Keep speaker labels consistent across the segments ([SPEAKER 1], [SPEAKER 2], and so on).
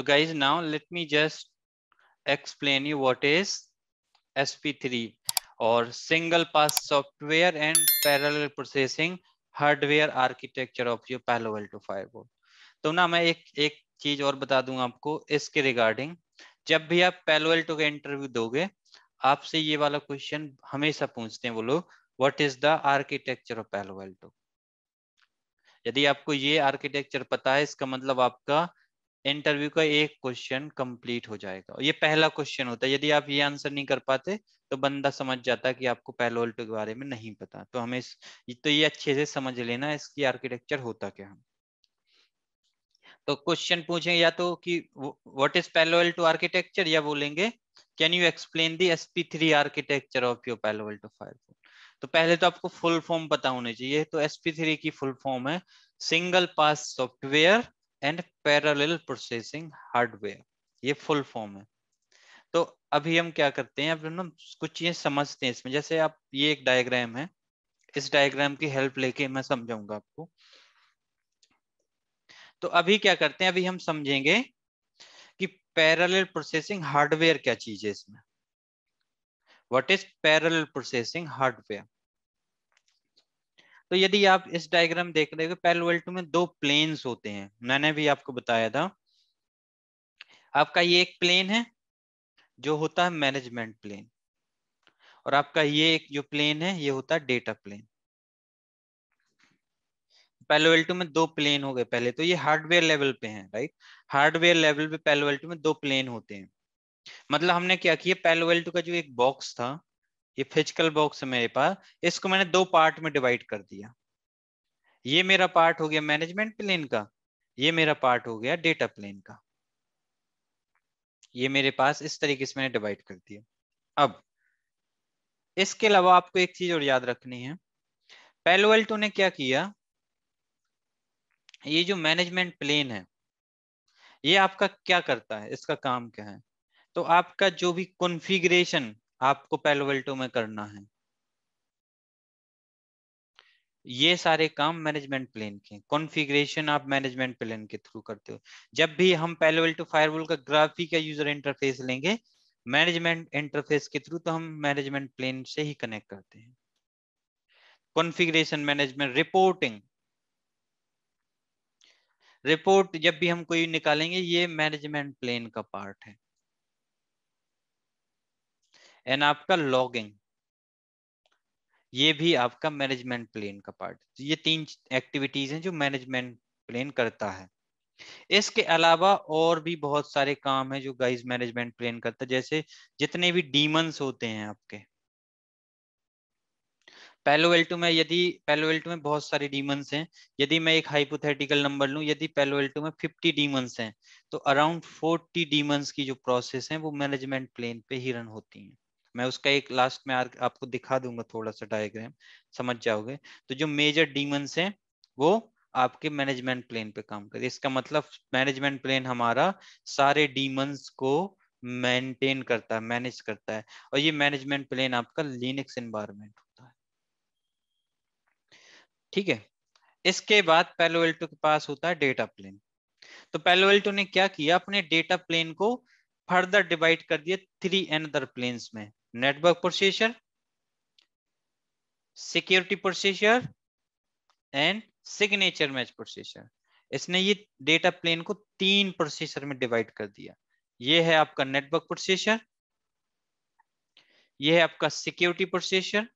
[SPEAKER 1] So guys, now let me just explain you what is SP3 or single pass software and parallel processing hardware architecture of your Palo Alto firewall तो ना मैं एक एक चीज और बता दूंगा आपको इसके रिगार्डिंग जब भी आप पैलो एल्टो का इंटरव्यू दोगे आपसे ये वाला क्वेश्चन हमेशा पूछते हैं वो लोग what is the architecture of Palo Alto यदि आपको ये आर्किटेक्चर पता है इसका मतलब आपका इंटरव्यू का एक क्वेश्चन कंप्लीट हो जाएगा ये पहला क्वेश्चन होता है यदि आप ये आंसर नहीं कर पाते तो बंदा समझ जाता कि आपको पैलोल्ट के बारे में नहीं पता तो हमें तो ये अच्छे से समझ लेना इसकी आर्किटेक्चर होता क्या तो क्वेश्चन पूछें या तो कि व्हाट इज पैलोल्टो आर्किटेक्चर या बोलेंगे can you explain the three architecture of your Palo Alto fire तो पहले तो आपको फुल फॉर्म पता होने चाहिए तो थ्री की फुल फॉर्म है single pass software and parallel processing hardware ये फुल फॉर्म है तो अभी हम क्या करते हैं अब ना कुछ चीजें समझते हैं इसमें जैसे आप ये एक डायग्राम है इस डायग्राम की हेल्प लेके मैं समझाऊंगा आपको तो अभी क्या करते हैं अभी हम समझेंगे कि पैरेलल प्रोसेसिंग हार्डवेयर क्या चीज है इसमें what is parallel processing hardware तो यदि आप इस डायग्राम देख रहे हो पेलो अल्टो में दो प्लेन्स होते हैं मैंने भी आपको बताया था आपका ये एक प्लेन है जो होता है मैनेजमेंट प्लेन और आपका ये एक जो प्लेन है ये होता है डेटा प्लेन पेलो में दो प्लेन हो गए पहले तो ये हार्डवेयर लेवल पे हैं राइट हार्डवेयर लेवल पे पेलो अल्टो में दो प्लेन होते हैं मतलब हमने क्या किया पेलो का जो एक बॉक्स था ये फिजिकल बॉक्स है मेरे पास इसको मैंने दो पार्ट में डिवाइड कर दिया ये मेरा पार्ट हो गया मैनेजमेंट प्लेन का ये मेरा पार्ट हो गया डेटा प्लेन का ये मेरे पास इस तरीके से मैंने डिवाइड कर दिया अब इसके अलावा आपको एक चीज और याद रखनी है पेलोअल्टो ने क्या किया ये जो मैनेजमेंट प्लेन है ये आपका क्या करता है इसका काम क्या है तो आपका जो भी कॉन्फ़िगरेशन आपको पेलोवेल्टो में करना है ये सारे काम मैनेजमेंट प्लेन के कॉन्फ़िगरेशन आप मैनेजमेंट प्लेन के थ्रू करते हो जब भी हम पेलोवेल्टो फायरवॉल का ग्राफी का यूजर इंटरफेस लेंगे मैनेजमेंट इंटरफेस के थ्रू तो हम मैनेजमेंट प्लेन से ही कनेक्ट करते हैं कॉन्फ़िगरेशन मैनेजमेंट रिपोर्टिंग रिपोर्ट जब भी हम कोई निकालेंगे ये मैनेजमेंट प्लेन का पार्ट है एंड आपका लॉगिंग ये भी आपका मैनेजमेंट प्लेन का पार्ट तो ये तीन एक्टिविटीज हैं जो मैनेजमेंट प्लेन करता है इसके अलावा और भी बहुत सारे काम है जो गाइस मैनेजमेंट प्लेन करता है जैसे जितने भी डीमंस होते हैं आपके पेलो एल्टो में यदि पेलो एल्टो में बहुत सारे डीमंस हैं यदि मैं एक हाइपोथेटिकल नंबर लूं यदि पेलो एल्टो में 50 डीमंस हैं तो अराउंड 40 डीमंस की जो प्रोसेस है वो मैनेजमेंट प्लेन पे ही रन होती हैं मैं उसका एक लास्ट में आपको दिखा दूंगा थोड़ा सा डायग्राम समझ जाओगे तो जो मेजर डीमंस हैं वो आपके मैनेजमेंट प्लेन पे काम करे इसका मतलब मैनेजमेंट प्लेन हमारा सारे डीमंस को मेंटेन करता है मैनेज करता है और ये मैनेजमेंट प्लेन आपका लिनक्स एनवायरमेंट होता है ठीक है इसके बाद पेलोवेल्टो के पास होता है डेटा प्लेन तो पेलोवेल्टो ने क्या किया अपने डेटा प्लेन को फर्दर डिवाइड कर दिया थ्री एनदर प्लेन्स में network processor, security processor and signature match processor. इसने ये डेटा प्लेन को तीन प्रोसेसर में डिवाइड कर दिया ये है आपका नेटवर्क प्रोसेसर ये है आपका सिक्योरिटी प्रोसेसर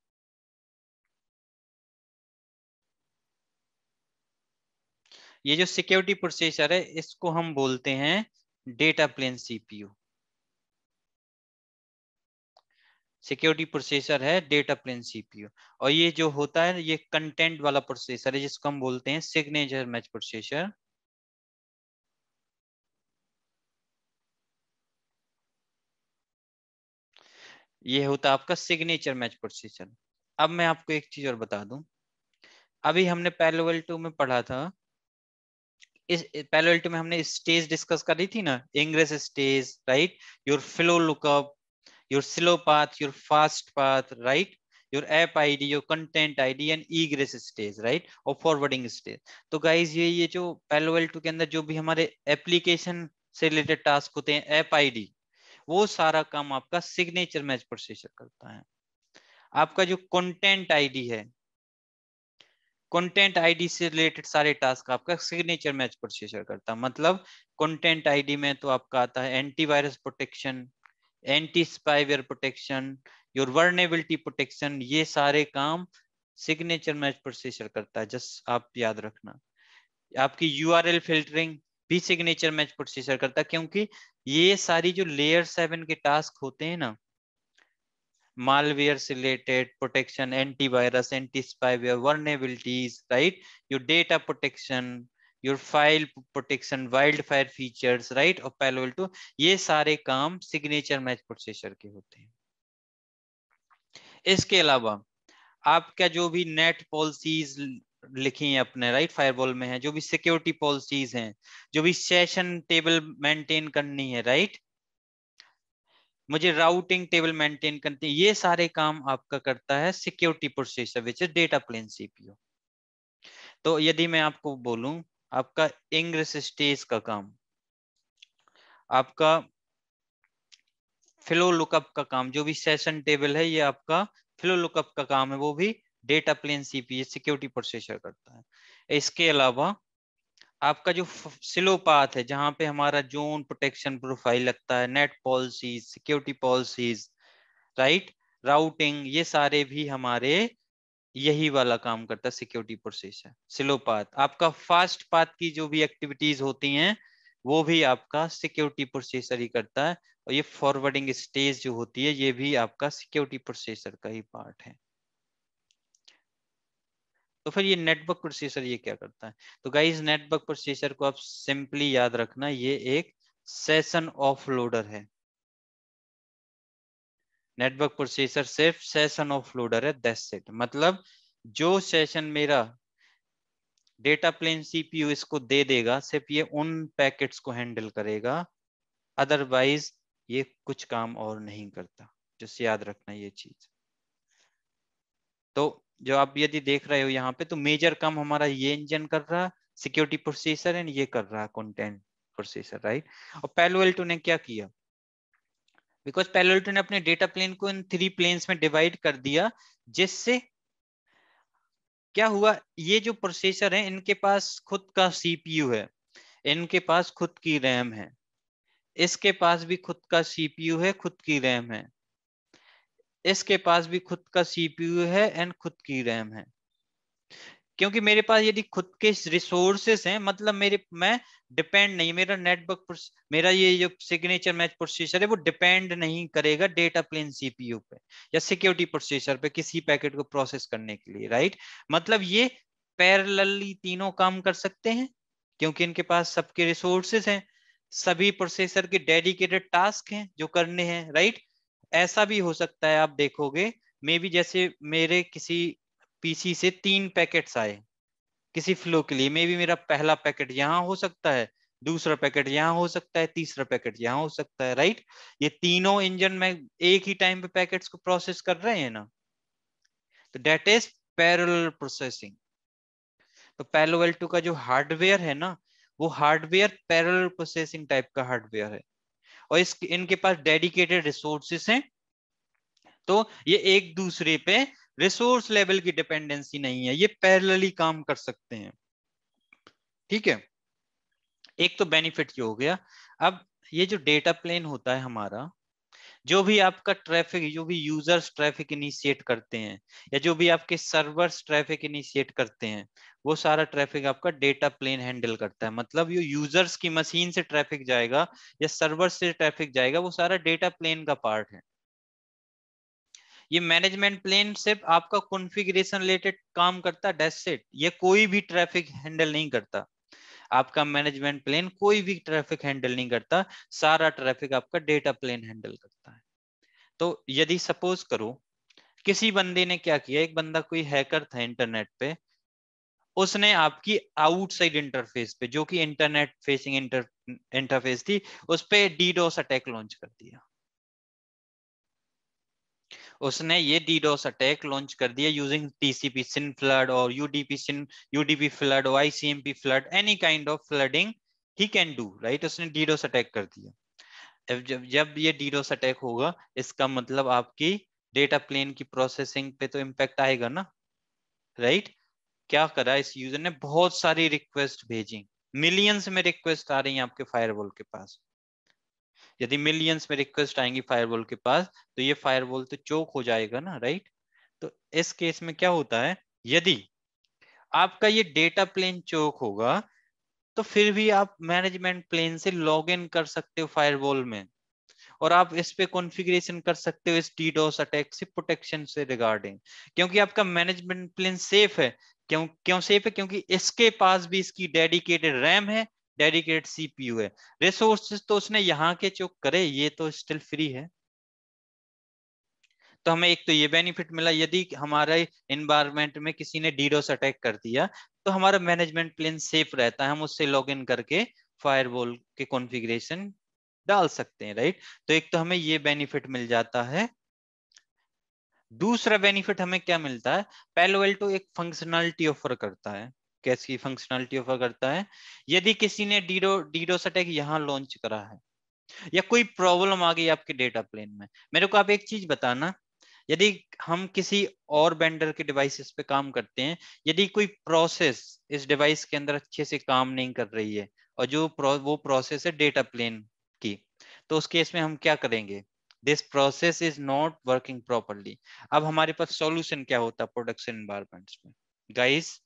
[SPEAKER 1] ये जो सिक्योरिटी प्रोसेसर है इसको हम बोलते हैं data plane CPU security processor है डेटा प्लेन सीपीयू और ये जो होता है ये कंटेंट वाला प्रोसेसर है जिसको हम बोलते हैं सिग्नेचर मैच प्रोसेसर ये होता है आपका सिग्नेचर मैच प्रोसेसर अब मैं आपको एक चीज और बता दूं अभी हमने पैलोवेल टू में पढ़ा था इस पैलोवेल टू में हमने स्टेज डिस्कस करी थी ना ingress stage right your flow lookup your slow path, your fast path, right? Your app ID, your content ID and egress stage, right? or forwarding stage. तो guys ye ye jo Palo Alto ke andar jo bhi hamare application se related task hote hain app ID, wo sara kaam aapka signature match processor karta hai आपका जो content ID है content ID से related सारे task आपका signature match processor करता है मतलब content ID में तो आपका आता है antivirus protection anti spyware protection your vulnerability protection ये सारे काम सिग्नेचर मैच प्रोसेसर करता है जस्ट आप याद रखना आपकी एल फिल्टरिंग भी सिग्नेचर मैच प्रोसेसर करता है क्योंकि ये सारी जो लेयर सेवन के टास्क होते हैं ना मालवेयर से related protection antivirus anti spyware vulnerabilities right your data protection your file protection wildfire features right और Palo Alto ये सारे काम signature match processor के होते हैं इसके अलावा आपका जो भी नेट पॉलिसीज लिखी है अपने राइट फायरबॉल में है जो भी सिक्योरिटी पॉलिसीज हैं जो भी सेशन टेबल मेंटेन करनी है राइट मुझे राउटिंग टेबल मेंटेन करती है ये सारे काम आपका करता है security processor which is data plane CPU तो यदि मैं आपको बोलूं आपका इंग्रेस स्टेज का काम आपका फ्लो लुकअप का काम जो भी सेशन टेबल है ये आपका फ्लो लुकअप का काम है वो भी data plane CP security processor करता है इसके अलावा आपका जो स्लो पाथ है जहां पे हमारा जोन प्रोटेक्शन प्रोफाइल लगता है NAT policies security policies right routing ये सारे भी हमारे यही वाला काम करता है सिक्योरिटी प्रोसेस है स्लो पाथ आपका फास्ट पाथ की जो भी एक्टिविटीज होती हैं वो भी आपका सिक्योरिटी प्रोसेसर ही करता है और ये फॉरवर्डिंग स्टेज जो होती है ये भी आपका सिक्योरिटी प्रोसेसर का ही पार्ट है तो फिर ये नेटवर्क प्रोसेसर ये क्या करता है तो गाइज नेटवर्क प्रोसेसर को आप सिंपली याद रखना ये एक सेशन ऑफ लोडर है नेटवर्क प्रोसेसर सिर्फ सेशन ऑफ लोडर है दस सेट मतलब जो सेशन मेरा डेटा प्लेन सीपीयू इसको दे देगा सिर्फ ये उन पैकेट्स को हैंडल करेगा अदरवाइज ये कुछ काम और नहीं करता जस्ट याद रखना ये चीज तो जो आप यदि देख रहे हो यहाँ पे तो मेजर काम हमारा ये इंजन कर रहा सिक्योरिटी प्रोसेसर एंड ये कर रहा कंटेंट प्रोसेसर राइट और पेलो ने क्या किया बिकॉज पैलोल्टो ने अपने डेटा प्लेन को इन थ्री प्लेन्स में डिवाइड कर दिया जिससे क्या हुआ ये जो प्रोसेसर है इनके पास खुद का सीपीयू है इनके पास खुद की रैम है इसके पास भी खुद का सीपीयू है खुद की रैम है इसके पास भी खुद का सीपीयू है एंड खुद की रैम है क्योंकि मेरे पास यदि खुद के रिसोर्सेस हैं मतलब मेरे मैं डिपेंड नहीं मेरा नेटवर्क मेरा ये जो सिग्नेचर मैच प्रोसेसर है वो डिपेंड नहीं करेगा डेटा प्लेन सीपीयू पे या सिक्योरिटी प्रोसेसर पे किसी पैकेट को प्रोसेस करने के लिए राइट मतलब ये पैरेलली तीनों काम कर सकते हैं क्योंकि इनके पास सबके रिसोर्सेस हैं सभी प्रोसेसर के डेडिकेटेड टास्क हैं जो करने हैं राइट ऐसा भी हो सकता है आप देखोगे मे बी जैसे मेरे किसी पीसी से तीन पैकेट्स आए किसी फ्लो के लिए मे भी मेरा पहला पैकेट यहाँ हो सकता है दूसरा पैकेट यहाँ हो सकता है तीसरा पैकेट यहाँ हो सकता है राइट ये तीनों इंजन में एक ही टाइम पे पैकेट्स को प्रोसेस कर रहे हैं ना तो डेट इज पैरल प्रोसेसिंग तो पैलो एल का जो हार्डवेयर है ना वो हार्डवेयर पैरल प्रोसेसिंग टाइप का हार्डवेयर है और इस इनके पास डेडिकेटेड रिसोर्सेस हैं तो ये एक दूसरे पे रिसोर्स लेवल की डिपेंडेंसी नहीं है ये पैरेलली काम कर सकते हैं ठीक है एक तो बेनिफिट ये हो गया अब ये जो डेटा प्लेन होता है हमारा जो भी आपका ट्रैफिक जो भी यूजर्स ट्रैफिक इनिशिएट करते हैं या जो भी आपके सर्वर्स ट्रैफिक इनिशिएट करते हैं वो सारा ट्रैफिक आपका डेटा प्लेन हैंडल करता है मतलब ये यूजर्स की मशीन से ट्रैफिक जाएगा या सर्वर से ट्रैफिक जाएगा वो सारा डेटा प्लेन का पार्ट है ये मैनेजमेंट प्लेन सिर्फ आपका कॉन्फ़िगरेशन रिलेटेड काम करता है डेट ये कोई भी ट्रैफिक हैंडल नहीं करता आपका मैनेजमेंट प्लेन कोई भी ट्रैफिक हैंडल नहीं करता सारा ट्रैफिक आपका डेटा प्लेन हैंडल करता है तो यदि सपोज करो किसी बंदे ने क्या किया एक बंदा कोई हैकर था इंटरनेट पे उसने आपकी आउटसाइड इंटरफेस पे जो कि इंटरनेट फेसिंग इंटर इंटरफेस थी उस पर डीडोस अटैक लॉन्च कर दिया उसने ये डीडोस अटैक लॉन्च कर दिया यूजिंग टीसीपी सिन फ्लड और यूडीपी सिन यूडीपी फ्लड और ICMP flood any kind of flooding he can do right उसने डीडोस अटैक कर दिया जब जब ये डीडोस अटैक होगा इसका मतलब आपकी डेटा प्लेन की प्रोसेसिंग पे तो इम्पैक्ट आएगा ना राइट right? क्या करा इस यूजर ने बहुत सारी रिक्वेस्ट भेजी मिलियंस में रिक्वेस्ट आ रही है आपके फायरवॉल के पास यदि मिलियंस में रिक्वेस्ट आएंगी फायरवॉल के पास तो ये फायरवॉल तो चौक हो जाएगा ना राइट तो इस केस में क्या होता है यदि आपका ये डेटा प्लेन चौक होगा तो फिर भी आप मैनेजमेंट प्लेन से लॉग कर सकते हो फायरवॉल में और आप इस पे कॉन्फ़िगरेशन कर सकते हो इस डीडोस अटैक से प्रोटेक्शन से रिगार्डिंग क्योंकि आपका मैनेजमेंट प्लेन सेफ है क्यों क्यों सेफ है क्योंकि इसके पास भी इसकी डेडिकेटेड रैम है डेडिकेट सीपीयू है रिसोर्सेज तो उसने यहाँ के जो करे ये तो स्टिल फ्री है तो हमें एक तो ये बेनिफिट मिला यदि हमारे इन्वायरमेंट में किसी ने डीडोस अटैक कर दिया तो हमारा मैनेजमेंट प्लेन सेफ रहता है हम उससे लॉग इन करके फायरवॉल के कॉन्फ़िगरेशन डाल सकते हैं राइट तो एक तो हमें ये बेनिफिट मिल जाता है दूसरा बेनिफिट हमें क्या मिलता है पेलोवेल्टो एक फंक्शनलिटी ऑफर करता है कैश की फंक्शनलिटी ऑफर करता है यदि किसी ने डीडो डीडोस सटेक यहाँ लॉन्च करा है या कोई प्रॉब्लम आ गई आपके डेटा प्लेन में मेरे को आप एक चीज बताना यदि हम किसी और बेंडर के डिवाइसेस पे काम करते हैं यदि कोई प्रोसेस इस डिवाइस के अंदर अच्छे से काम नहीं कर रही है और जो वो प्रोसेस है डेटा प्लेन की तो उस केस में हम क्या करेंगे this process is not working properly अब हमारे पास सॉल्यूशन क्या होता है प्रोडक्शन इन्वायरमेंट्स में guys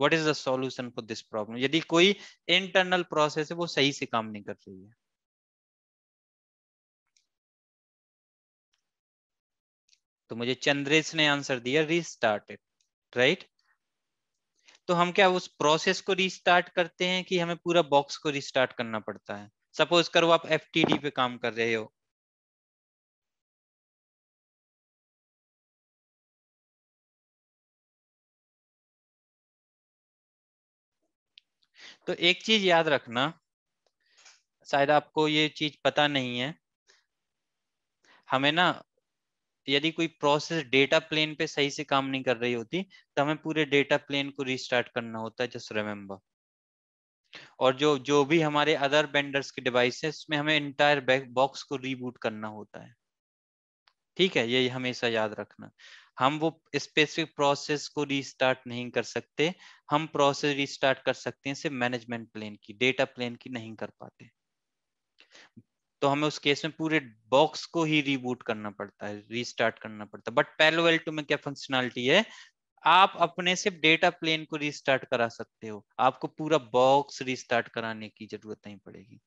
[SPEAKER 1] what is the solution for this problem यदि कोई इंटरनल प्रोसेस है वो सही से काम नहीं कर रही है तो मुझे चंद्रेश ने आंसर दिया रीस्टार्टेड राइट तो हम क्या उस प्रोसेस को रिस्टार्ट करते हैं कि हमें पूरा बॉक्स को रिस्टार्ट करना पड़ता है सपोज करो आप एफ पे काम कर रहे हो तो एक चीज याद रखना शायद आपको ये चीज पता नहीं है हमें ना यदि कोई प्रोसेस डेटा प्लेन पे सही से काम नहीं कर रही होती तो हमें पूरे डेटा प्लेन को रिस्टार्ट करना होता है जस्ट रिमेम्बर और जो जो भी हमारे अदर बेंडर्स के डिवाइसेस में हमें इंटायर बॉक्स को रीबूट करना होता है ठीक है ये हमेशा याद रखना हम वो स्पेसिफिक प्रोसेस को रीस्टार्ट नहीं कर सकते हम प्रोसेस रीस्टार्ट कर सकते हैं सिर्फ मैनेजमेंट प्लेन की डेटा प्लेन की नहीं कर पाते तो हमें उस केस में पूरे बॉक्स को ही रिबूट करना पड़ता है रीस्टार्ट करना पड़ता है बट पैलो एल्टो में क्या फंक्शनैलिटी है आप अपने सिर्फ डेटा प्लेन को रिस्टार्ट करा सकते हो आपको पूरा बॉक्स रिस्टार्ट कराने की जरूरत नहीं पड़ेगी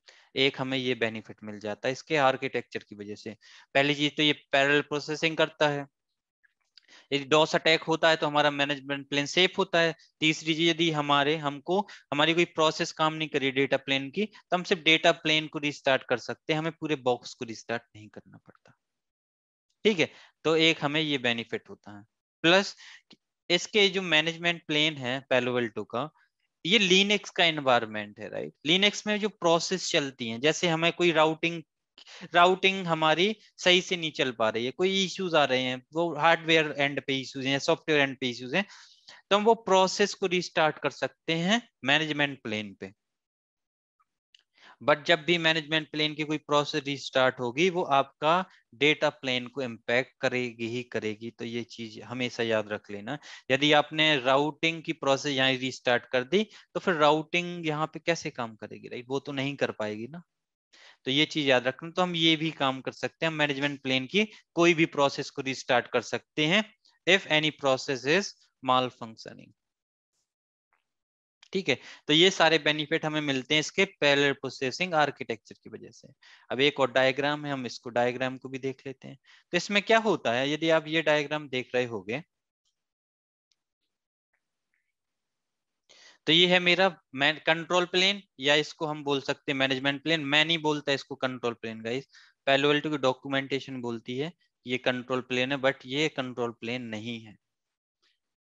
[SPEAKER 1] एक हमें ये बेनिफिट मिल जाता है इसके आर्किटेक्चर की वजह से पहली चीज तो ये पैरल प्रोसेसिंग करता है यदि डॉस अटैक होता है तो हमारा मैनेजमेंट प्लेन सेफ होता है तीसरी चीज यदि हमारे हमको हमारी कोई प्रोसेस काम नहीं करी डेटा प्लेन की तो हम सिर्फ डेटा प्लेन को रिस्टार्ट कर सकते हैं हमें पूरे बॉक्स को रिस्टार्ट नहीं करना पड़ता ठीक है तो एक हमें ये बेनिफिट होता है प्लस इसके जो मैनेजमेंट प्लेन है पेलोवेल्टो का ये लिनक्स का एनवायरमेंट है राइट लिनक्स में जो प्रोसेस चलती है जैसे हमें कोई राउटिंग राउटिंग हमारी सही से नहीं चल पा रही है कोई इश्यूज आ रहे हैं वो हार्डवेयर एंड पे इश्यूज हैं सॉफ्टवेयर एंड पे इश्यूज हैं तो हम वो प्रोसेस को रिस्टार्ट कर सकते हैं मैनेजमेंट प्लेन पे बट जब भी मैनेजमेंट प्लेन की कोई प्रोसेस रिस्टार्ट होगी वो आपका डेटा प्लेन को इम्पैक्ट करेगी ही करेगी तो ये चीज हमेशा याद रख लेना यदि आपने राउटिंग की प्रोसेस यहाँ रिस्टार्ट कर दी तो फिर राउटिंग यहाँ पे कैसे काम करेगी राइट वो तो नहीं कर पाएगी ना तो ये चीज याद रखना तो हम ये भी काम कर सकते हैं मैनेजमेंट प्लेन की कोई भी प्रोसेस को रिस्टार्ट कर सकते हैं if any process is malfunctioning ठीक है तो ये सारे बेनिफिट हमें मिलते हैं इसके पैरेलल प्रोसेसिंग आर्किटेक्चर की वजह से अब एक और डायग्राम है हम इसको डायग्राम को भी देख लेते हैं तो इसमें क्या होता है यदि आप ये डायग्राम देख रहे होगे तो ये है मेरा मैन कंट्रोल प्लेन या इसको हम बोल सकते हैं मैनेजमेंट प्लेन मैं नहीं बोलता इसको कंट्रोल प्लेन गाइस पैलोल्टो की डॉक्यूमेंटेशन बोलती है ये कंट्रोल प्लेन है बट ये कंट्रोल प्लेन नहीं है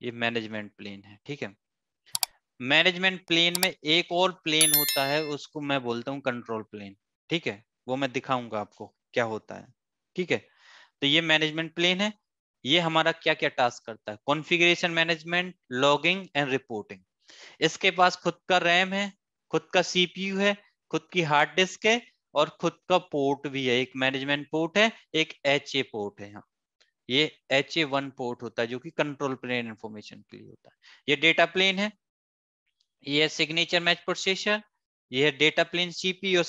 [SPEAKER 1] ये मैनेजमेंट प्लेन है ठीक है मैनेजमेंट प्लेन में एक और प्लेन होता है उसको मैं बोलता हूँ कंट्रोल प्लेन ठीक है वो मैं दिखाऊंगा आपको क्या होता है ठीक है तो ये मैनेजमेंट प्लेन है ये हमारा क्या क्या टास्क करता है configuration management logging and reporting इसके पास खुद का रैम है खुद का सीपीयू है खुद की हार्ड डिस्क है और खुद का पोर्ट भी है एक मैनेजमेंट पोर्ट है एक एच ए पोर्ट है यहाँ ये एच ए वन पोर्ट होता है जो कि कंट्रोल प्लेन इंफॉर्मेशन के लिए होता है ये डेटा प्लेन है ये सिग्नेचर मैच प्रोसेसर ये डेटा प्लेन सीपी और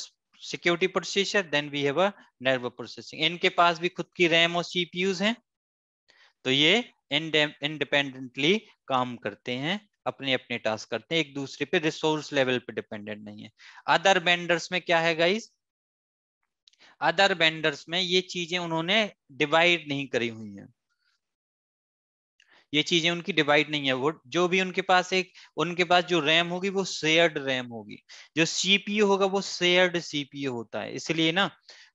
[SPEAKER 1] security processor then we have a nerve processing इनके पास भी खुद की रैम और सीपीयूज हैं तो ये इंडिपेंडेंटली काम करते हैं अपने अपने टास्क करते हैं एक दूसरे पे रिसोर्स लेवल पे डिपेंडेंट नहीं है अदर बेंडर्स में क्या है गाइज अदर बेंडर्स में ये चीजें उन्होंने डिवाइड नहीं करी हुई है ये चीजें उनकी डिवाइड नहीं है वो जो भी उनके पास एक उनके पास जो रैम होगी वो शेयर्ड रैम होगी जो सीपीयू होगा वो शेयर्ड सीपीयू होता है इसलिए ना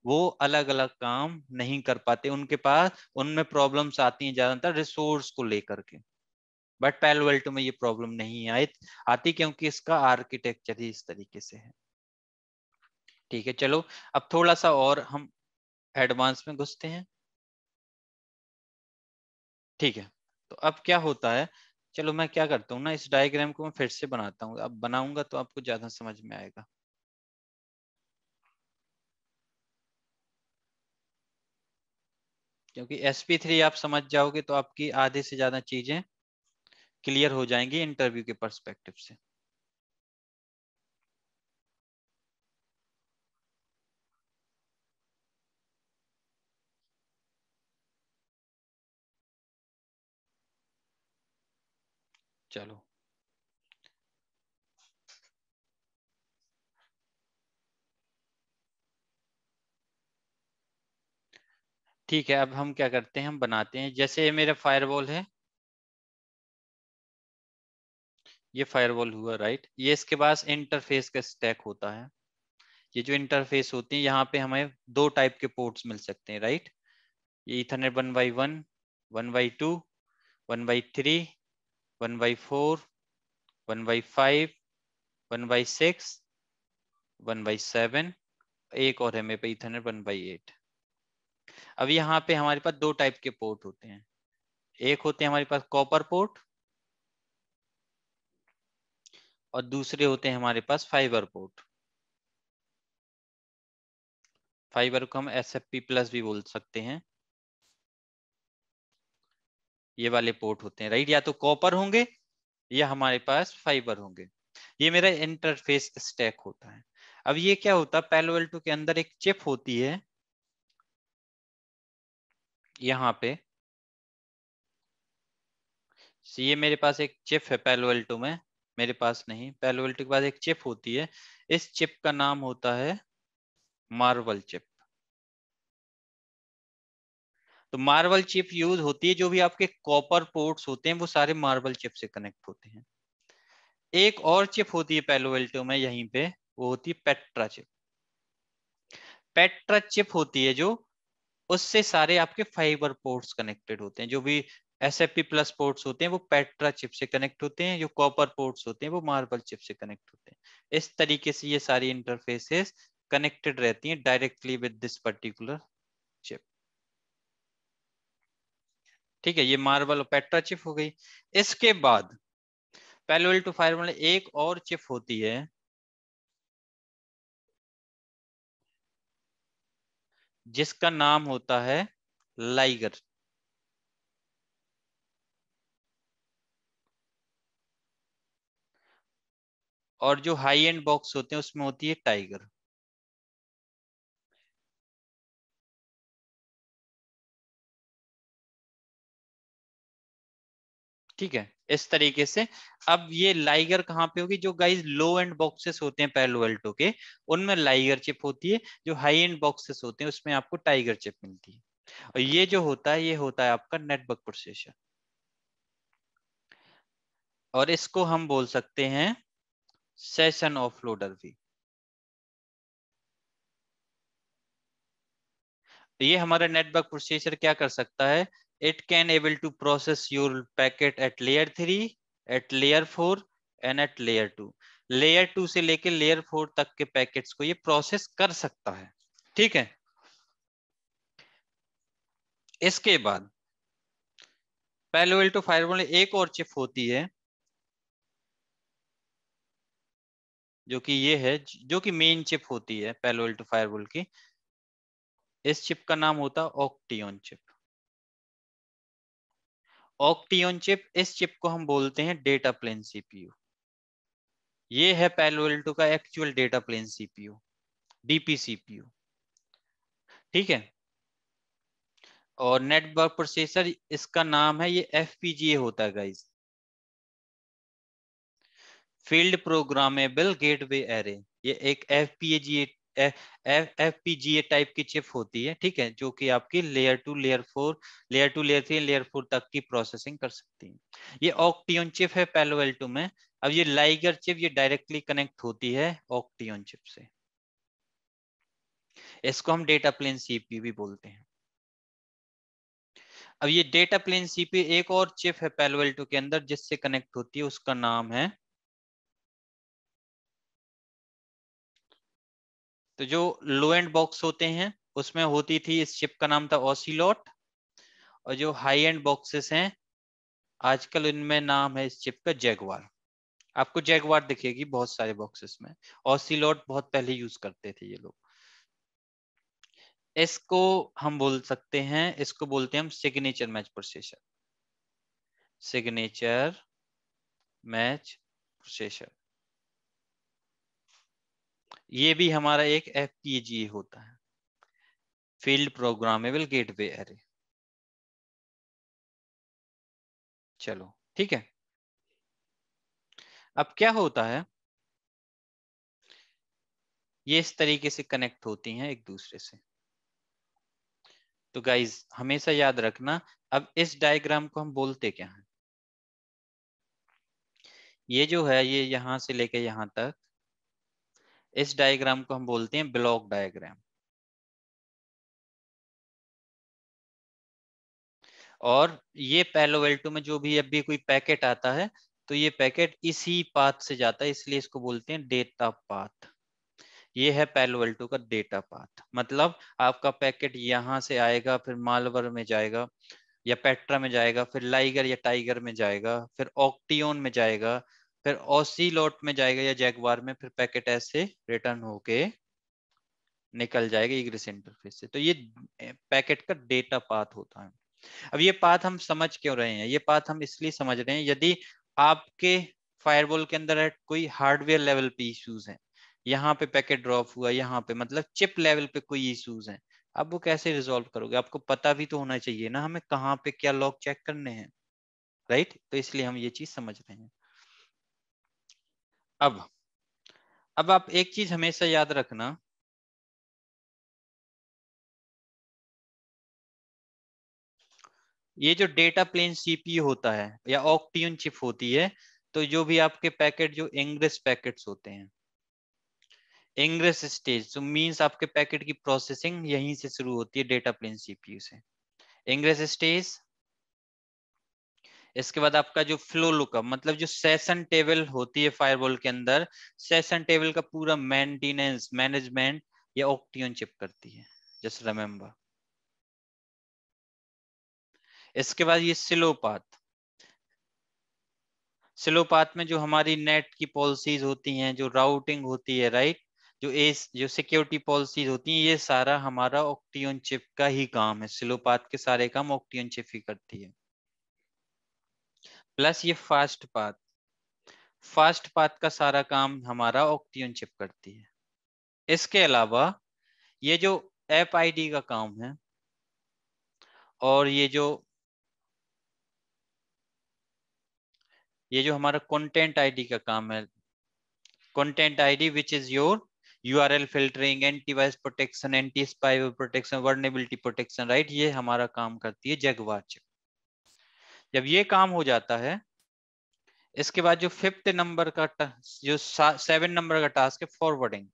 [SPEAKER 1] वो अलग अलग काम नहीं कर पाते उनके पास उनमें प्रॉब्लम्स आती हैं ज्यादातर रिसोर्स को लेकर के बट पैलोल्टो में ये प्रॉब्लम नहीं आई आती क्योंकि इसका आर्किटेक्चर ही इस तरीके से है ठीक है चलो अब थोड़ा सा और हम एडवांस में घुसते हैं ठीक है तो अब क्या होता है चलो मैं क्या करता हूँ ना इस डायग्राम को मैं फिर से बनाता हूँ अब बनाऊंगा तो आपको ज्यादा समझ में आएगा क्योंकि sp3 आप समझ जाओगे तो आपकी आधे से ज्यादा चीजें क्लियर हो जाएंगे इंटरव्यू के परस्पेक्टिव से चलो ठीक है अब हम क्या करते हैं हम बनाते हैं जैसे ये मेरा फायरवॉल है ये फायरवॉल हुआ राइट ये इसके पास इंटरफेस का स्टैक होता है ये जो इंटरफेस होती है यहाँ पे हमें दो टाइप के पोर्ट्स मिल सकते हैं राइट ये Ethernet one by one one by two one by three one by four one by five one by six one by seven एक और है मेरे पे इथरनेट वन बाई एट अब यहाँ पे हमारे पास दो टाइप के पोर्ट होते हैं एक होते हैं हमारे पास कॉपर पोर्ट और दूसरे होते हैं हमारे पास फाइबर पोर्ट फाइबर को हम एस एफ पी प्लस भी बोल सकते हैं ये वाले पोर्ट होते हैं राइट या तो कॉपर होंगे या हमारे पास फाइबर होंगे ये मेरा इंटरफेस स्टैक होता है अब ये क्या होता है पैलोवेल्टो के अंदर एक चिप होती है यहां पे ये मेरे पास एक चिप है पैलोवेल्टो में मेरे पास नहीं पैलोवेल्ट के बाद एक चिप होती है इस चिप का नाम होता है मार्वल चिप तो मार्बल चिप यूज होती है जो भी आपके कॉपर पोर्ट्स होते हैं वो सारे मार्बल चिप से कनेक्ट होते हैं एक और चिप होती है पेलोवेल्टो में यहीं पे वो होती है पेट्रा चिप पेट्रा चिप होती है जो उससे सारे आपके फाइबर पोर्ट्स कनेक्टेड होते हैं जो भी S F P plus ports होते हैं वो पेट्रा चिप से कनेक्ट होते हैं जो कॉपर पोर्ट्स होते हैं वो मार्बल चिप से कनेक्ट होते हैं इस तरीके से ये सारी इंटरफेसेस कनेक्टेड रहती हैं directly with this particular chip ठीक है ये मार्बल और पेट्रा चिप हो गई इसके बाद पैलोल टू फायर वाले एक और चिप होती है जिसका नाम होता है लाइगर और जो हाई एंड बॉक्स होते हैं उसमें होती है टाइगर ठीक है इस तरीके से अब ये लाइगर कहाँ पे होगी जो गाइज लो एंड बॉक्सेस होते हैं पहलो एल्टो के उनमें लाइगर चिप होती है जो हाई एंड बॉक्सेस होते हैं उसमें आपको टाइगर चिप मिलती है और ये जो होता है ये होता है आपका नेटवर्क प्रोसेसर और इसको हम बोल सकते हैं सेशन ऑफ लोडर भी ये हमारा नेटवर्क प्रोसेसर क्या कर सकता है it can able to process your packet at layer three at layer four and at layer two layer two से लेके लेयर फोर तक के पैकेट्स को ये प्रोसेस कर सकता है ठीक है इसके बाद पैलोवेल्टो एल्टो फायरवॉल एक और चिप होती है जो कि ये है जो कि मेन चिप होती है पेलो अल्टो की इस चिप का नाम होता है ऑक्टियन चिप ऑक्टियन चिप इस चिप को हम बोलते हैं डेटा प्लेन सीपीयू ये है पेलो का actual data plane CPU DP CPU ठीक है और नेटवर्क प्रोसेसर इसका नाम है ये एफ होता है guys field programmable gateway array ये एक एफ पी टाइप की चिप होती है ठीक है जो कि आपकी layer two layer four layer two layer three layer four तक की प्रोसेसिंग कर सकती है ये ऑक्टियन चिप है पेलोएल्टो में अब ये लाइगर चिप ये डायरेक्टली कनेक्ट होती है ऑक्टियन चिप से इसको हम डेटा प्लेन सीपी भी बोलते हैं अब ये डेटा प्लेन सीपी एक और चिप है पेलोएल्टो के अंदर जिससे कनेक्ट होती है उसका नाम है तो जो लो एंड बॉक्स होते हैं उसमें होती थी इस चिप का नाम था ऑसिलोट और जो हाई एंड बॉक्सेस हैं आजकल इनमें नाम है इस चिप का जैगवार आपको जैगवार दिखेगी बहुत सारे बॉक्सेस में ऑसिलोट बहुत पहले यूज करते थे ये लोग इसको हम बोल सकते हैं इसको बोलते हैं हम signature match processor signature match processor ये भी हमारा एक एफ होता है फील्ड प्रोग्रामेबल गेटवे एरे चलो ठीक है अब क्या होता है ये इस तरीके से कनेक्ट होती हैं एक दूसरे से तो गाइज हमेशा याद रखना अब इस डायग्राम को हम बोलते क्या हैं ये जो है ये यहां से लेके यहां तक इस डायग्राम को हम बोलते हैं ब्लॉक डायग्राम और ये पैलोवेल्टो में जो भी अभी कोई पैकेट आता है तो ये पैकेट इसी पाथ से जाता है इसलिए इसको बोलते हैं डेटा पाथ ये है पैलोवेल्टो का डेटा पाथ मतलब आपका पैकेट यहां से आएगा फिर मालवर में जाएगा या पेट्रा में जाएगा फिर लाइगर या टाइगर में जाएगा फिर ऑक्टियोन में जाएगा फिर ओसी लॉट में जाएगा या जैगवार में फिर पैकेट ऐसे रिटर्न होके निकल जाएगा इग्रिस इंटरफेस से तो ये पैकेट का डेटा पाथ होता है अब ये पाथ हम समझ क्यों रहे हैं ये पाथ हम इसलिए समझ रहे हैं यदि आपके फायरवॉल के अंदर कोई हार्डवेयर लेवल पे इश्यूज हैं यहाँ पे पैकेट ड्रॉप हुआ यहाँ पे मतलब चिप लेवल पे कोई इश्यूज हैं अब वो कैसे रिजोल्व करोगे आपको पता भी तो होना चाहिए ना हमें कहाँ पे क्या लॉक चेक करने हैं राइट तो इसलिए हम ये चीज समझ रहे हैं अब अब आप एक चीज हमेशा याद रखना ये जो डेटा प्लेन सीपीयू होता है या ऑक्टियन चिप होती है तो जो भी आपके पैकेट जो इंग्रेस पैकेट्स होते हैं इंग्रेस स्टेज तो मींस आपके पैकेट की प्रोसेसिंग यहीं से शुरू होती है डेटा प्लेन सीपीयू से इंग्रेस स्टेज इसके बाद आपका जो फ्लो लुकअप मतलब जो सेशन टेबल होती है फायरबॉल के अंदर सेशन टेबल का पूरा मेंटेनेंस मैनेजमेंट या ऑक्टियन चिप करती है जस्ट रिमेम्बर इसके बाद ये स्लो पाथ स्लो पाथ में जो हमारी नेट की पॉलिसीज होती हैं जो राउटिंग होती है राइट जो एस जो सिक्योरिटी पॉलिसीज होती हैं ये सारा हमारा ऑक्टियन चिप का ही काम है स्लो पाथ के सारे काम ऑक्टियन चिप ही करती है प्लस ये फास्ट पाथ फास्ट पाथ का सारा काम हमारा ऑक्टियन चिप करती है इसके अलावा ये जो एप आईडी का काम है और ये जो ये जो हमारा कंटेंट आईडी का काम है content ID which is your URL filtering antivirus protection anti spyware protection vulnerability protection right ये हमारा काम करती है जगवार चिप जब ये काम हो जाता है इसके बाद जो फिफ्थ नंबर का जो सेवन नंबर का टास्क है फॉरवर्डिंग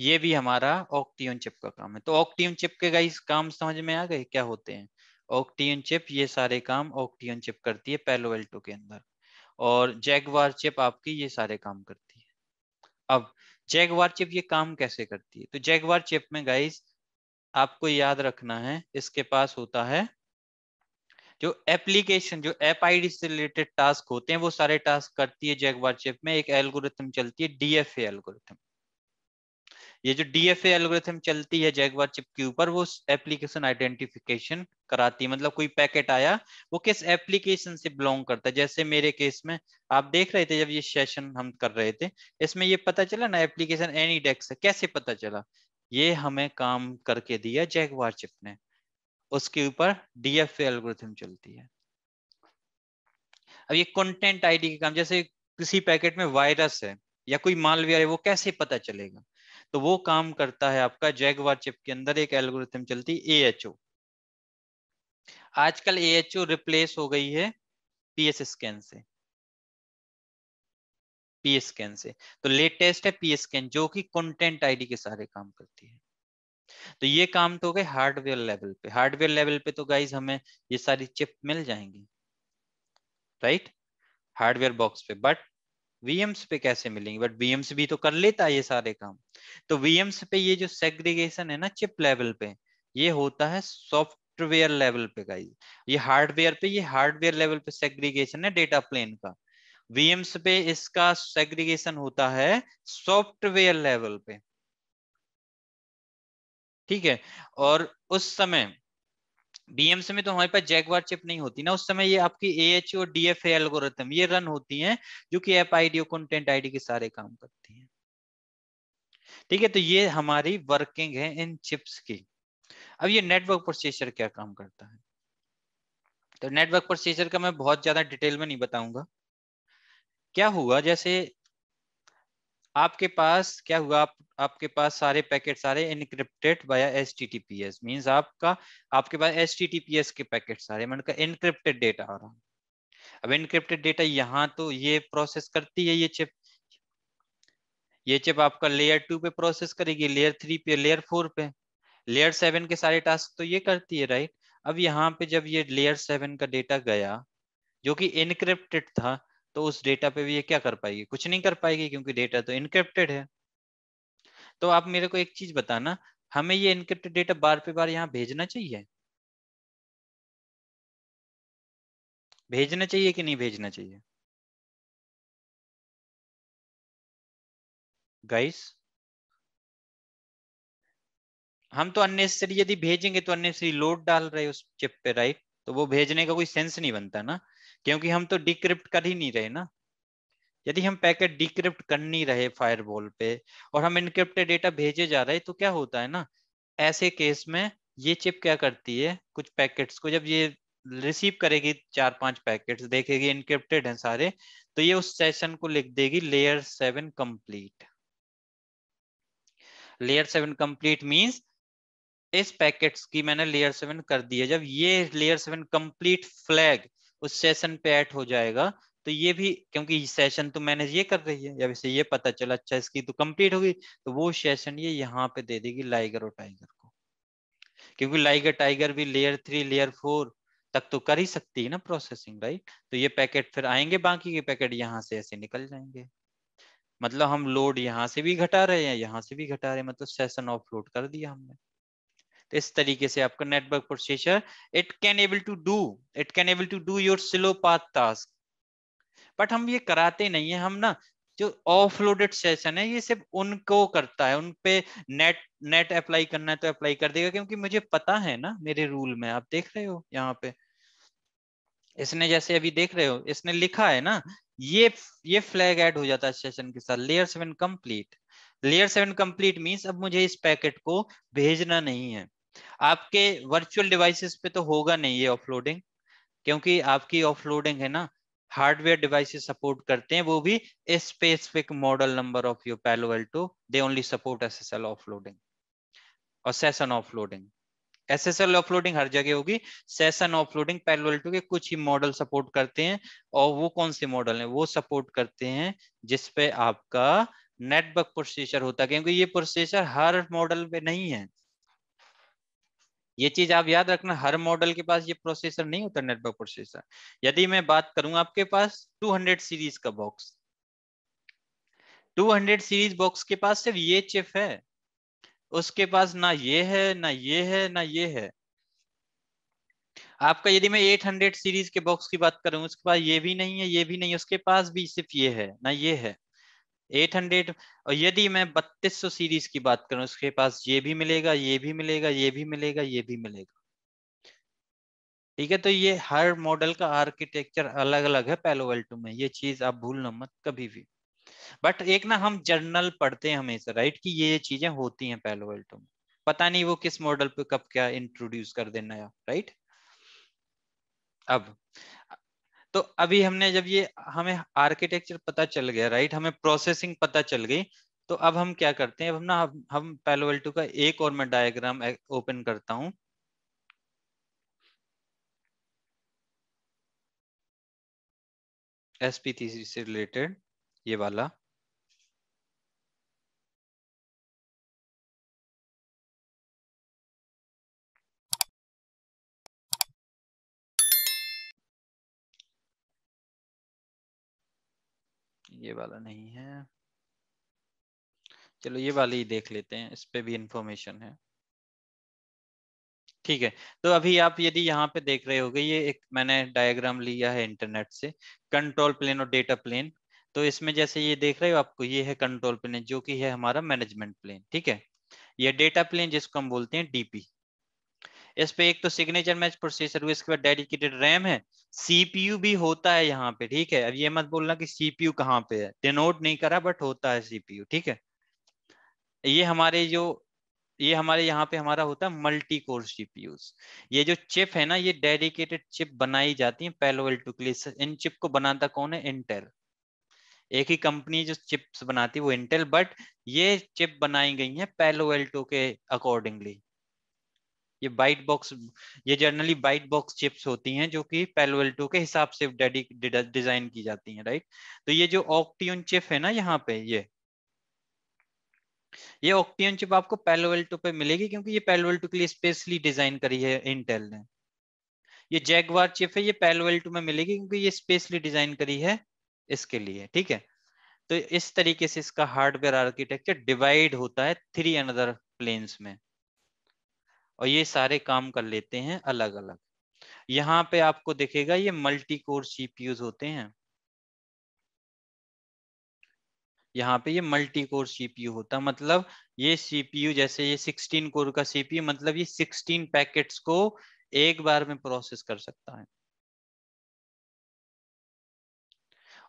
[SPEAKER 1] ये भी हमारा ऑक्टियन चिप का काम है तो ऑक्टियन चिप के गाइस काम समझ में आ गए क्या होते हैं ऑक्टियन चिप ये सारे काम ऑक्टियन चिप करती है एल्टो के अंदर और जैगवार चिप आपकी ये सारे काम करती है अब जैगवार चिप ये काम कैसे करती है तो जैगवार चिप में गाइस आपको याद रखना है इसके पास होता है जो एप्लीकेशन जो एप आई डी से रिलेटेड टास्क होते हैं वो सारे टास्क करती है जैगवार चिप में एक एल्गोरिथम चलती है डीएफए एल्गोरिथम ये जो डीएफए एल्गोरिथम चलती है जैगवार चिप के ऊपर वो एप्लीकेशन आइडेंटिफिकेशन कराती है मतलब कोई पैकेट आया वो किस एप्लीकेशन से बिलोंग करता है जैसे मेरे केस में आप देख रहे थे जब ये सेशन हम कर रहे थे इसमें ये पता चला ना एप्लीकेशन एनी डेक्स है कैसे पता चला ये हमें काम करके दिया जैगवार चिप ने उसके ऊपर डीएफए एल्गोरिथम चलती है अब ये कंटेंट आईडी के काम जैसे किसी पैकेट में वायरस है या कोई मालवेयर है वो कैसे पता चलेगा तो वो काम करता है आपका जैगवार चिप के अंदर एक एल्गोरिथम चलती है एएचओ आजकल ए रिप्लेस हो गई है पीएस स्कैन से पी स्कैन से तो लेटेस्ट है पी स्कैन जो कि कंटेंट आईडी के सारे काम करती है तो ये काम तो हो गए हार्डवेयर लेवल पे हार्डवेयर लेवल पे तो गाइज हमें ये सारी चिप मिल जाएंगी राइट हार्डवेयर बॉक्स पे बट वीएम्स पे कैसे मिलेंगे बट वीएम्स भी तो कर लेता है ये सारे काम तो वीएम्स पे ये जो सेग्रीगेशन है ना चिप लेवल पे ये होता है सॉफ्टवेयर लेवल पे गाइज ये हार्डवेयर पे ये हार्डवेयर लेवल पे सेग्रीगेशन है डेटा प्लेन का वीएम्स पे इसका सेग्रीगेशन होता है सॉफ्टवेयर लेवल पे ठीक है और उस समय बीएम्स में तो हमारे पास जैगवार चिप नहीं होती ना उस समय ये आपकी एच और डीएफ एल्गोरिथम ये रन होती हैं जो कि एप आईडी और कंटेंट आईडी के सारे काम करती हैं ठीक है तो ये हमारी वर्किंग है इन चिप्स की अब ये नेटवर्क प्रोसेसर क्या काम करता है तो नेटवर्क प्रोसेसर का मैं बहुत ज्यादा डिटेल में नहीं बताऊंगा क्या हुआ जैसे आपके पास क्या हुआ आप आपके पास सारे पैकेट सारे encrypted by S T T P S means आपका आपके पास S T T P S के पैकेट सारे मैंने इनक्रिप्टेड डेटा आ रहा अब इनक्रिप्टेड डेटा यहाँ तो ये प्रोसेस करती है ये चिप ये चिप आपका लेयर टू पे प्रोसेस करेगी लेयर थ्री पे लेयर फोर पे लेयर सेवन के सारे टास्क तो ये करती है राइट अब यहाँ पे जब ये लेयर सेवन का डेटा गया जो कि इनक्रिप्टेड था तो उस डेटा पे भी ये क्या कर पाएगी कुछ नहीं कर पाएगी क्योंकि डेटा तो इनक्रिप्टेड है तो आप मेरे को एक चीज बताना हमें ये इनक्रिप्टेड डेटा बार पे बार यहाँ भेजना चाहिए
[SPEAKER 2] भेजना चाहिए कि नहीं भेजना चाहिए
[SPEAKER 1] गाइस हम तो अननेसेसरी यदि भेजेंगे तो अननेसेसरी लोड डाल रहे उस चिप पे राइट तो वो भेजने का कोई सेंस नहीं बनता ना क्योंकि हम तो डिक्रिप्ट कर ही नहीं रहे ना यदि हम पैकेट डिक्रिप्ट कर नहीं रहे फायरबॉल पे और हम इनक्रिप्टेड डेटा भेजे जा रहे तो क्या होता है ना ऐसे केस में ये चिप क्या करती है कुछ पैकेट्स को जब ये रिसीव करेगी चार पांच पैकेट्स देखेगी इनक्रिप्टेड हैं सारे तो ये उस सेशन को लिख देगी layer seven complete layer seven complete means इस पैकेट्स की मैंने लेयर सेवन कर दी है जब ये लेयर सेवन कंप्लीट फ्लैग उस सेशन पे ऐड हो जाएगा तो ये भी क्योंकि सेशन तो मैनेज ये कर रही है या वैसे ये पता चला अच्छा इसकी तो कंप्लीट होगी तो वो सेशन ये यहाँ पे दे देगी लाइगर और टाइगर को क्योंकि लाइगर टाइगर भी लेयर थ्री लेयर फोर तक तो कर ही सकती है ना प्रोसेसिंग राइट तो ये पैकेट फिर आएंगे बाकी के पैकेट यहाँ से ऐसे निकल जाएंगे मतलब हम लोड यहाँ से भी घटा रहे हैं यहाँ से भी घटा रहे हैं मतलब सेशन ऑफ लोड कर दिया हमने तो इस तरीके से आपका network processor it can able to do it can able to do your slow path task but हम ये कराते नहीं है हम ना जो ऑफलोडेड सेशन है ये सिर्फ उनको करता है उनपे नेट नेट अप्लाई करना है तो अप्लाई कर देगा क्योंकि मुझे पता है ना मेरे रूल में आप देख रहे हो यहाँ पे इसने जैसे अभी देख रहे हो इसने लिखा है ना ये ये फ्लैग ऐड हो जाता है सेशन के साथ layer seven complete layer seven complete means अब मुझे इस पैकेट को भेजना नहीं है आपके वर्चुअल डिवाइसेस पे तो होगा नहीं ये ऑफलोडिंग क्योंकि आपकी ऑफलोडिंग है ना हार्डवेयर डिवाइसेस सपोर्ट करते हैं वो भी specific model number of your Palo to they only support SSL offloading और सेशन ऑफलोडिंग एसएसएल ऑफलोडिंग हर जगह होगी सेशन ऑफलोडिंग पैलो टू के कुछ ही मॉडल सपोर्ट करते हैं और वो कौन से मॉडल है वो सपोर्ट करते हैं जिसपे आपका नेटवर्क प्रोसेसर होता है क्योंकि ये प्रोसेसर हर मॉडल पे नहीं है ये चीज आप याद रखना हर मॉडल के पास ये प्रोसेसर नहीं होता नेटवर्क प्रोसेसर यदि मैं बात करूं आपके पास 200 सीरीज का बॉक्स 200 सीरीज बॉक्स के पास सिर्फ ये चिप है उसके पास ना ये है ना ये है ना ये है आपका यदि मैं 800 सीरीज के बॉक्स की बात करूं उसके पास ये भी नहीं है ये भी नहीं है उसके पास भी सिर्फ ये है ना ये है एट हंड्रेड और यदि मैं बत्तीस सौ सीरीज की बात करूं उसके पास ये भी मिलेगा ये भी मिलेगा ये भी मिलेगा ये भी मिलेगा ठीक है तो ये हर मॉडल का आर्किटेक्चर अलग अलग है पेलोवेल्टो में ये चीज आप भूलना मत कभी भी बट एक ना हम जर्नल पढ़ते हैं हमेशा राइट कि ये चीजें होती हैं पेलोवेल्टो में पता नहीं वो किस मॉडल पे कब क्या इंट्रोड्यूस कर देना राइट अब तो अभी हमने जब ये हमें आर्किटेक्चर पता चल गया राइट हमें प्रोसेसिंग पता चल गई तो अब हम क्या करते हैं अब ना हम, हम पैलोवेल्टो का एक और मैं डायग्राम ओपन करता हूं एसपी थीसिस से रिलेटेड ये वाला ये वाला नहीं है चलो ये वाली देख लेते हैं इस पे भी इंफॉर्मेशन है ठीक है तो अभी आप यदि यहाँ पे देख रहे हो ये एक मैंने डायग्राम लिया है इंटरनेट से कंट्रोल प्लेन और डेटा प्लेन तो इसमें जैसे ये देख रहे हो आपको ये है कंट्रोल प्लेन जो कि है हमारा मैनेजमेंट प्लेन ठीक है ये डेटा प्लेन जिसको हम बोलते हैं डीपी इस पे एक तो सिग्नेचर मैच प्रोसेसर हुआ इसके बाद डेडिकेटेड रैम है सीपीयू भी होता है यहाँ पे ठीक है अब ये मत बोलना कि सीपीयू कहाँ पे है डिनोट नहीं करा बट होता है सीपीयू ठीक है ये हमारे जो ये हमारे यहाँ पे हमारा होता है मल्टी कोर सीपीयूज ये जो चिप है ना ये डेडिकेटेड चिप बनाई जाती है पेलोवेल्टू के लिए इन चिप को बनाता कौन है इंटेल एक ही कंपनी जो चिप्स बनाती है वो इंटेल बट ये चिप बनाई गई है पेलोवेल्टो के अकॉर्डिंगली ये बाइट बॉक्स ये जनरली बाइट बॉक्स चिप्स होती हैं जो कि टू के हिसाब से डिजाइन की जाती हैं राइट तो ये जो ऑक्टियन चिप है ना यहाँ पे ये ये ऑक्टियन चिप आपको टू पे मिलेगी क्योंकि ये टू के लिए स्पेशली डिजाइन करी है इंटेल ने ये जैगवार चिप है ये टू में मिलेगी क्योंकि ये स्पेशली डिजाइन करी है इसके लिए ठीक है तो इस तरीके से इसका हार्डवेयर आर्किटेक्चर डिवाइड होता है थ्री अनदर प्लेन्स में और ये सारे काम कर लेते हैं अलग अलग यहाँ पे आपको देखेगा ये मल्टी कोर सीपीयूज होते हैं यहाँ पे ये मल्टी कोर सीपीयू होता है मतलब ये सीपीयू जैसे ये 16 कोर का सीपीयू मतलब ये 16 पैकेट्स को एक बार में प्रोसेस कर सकता है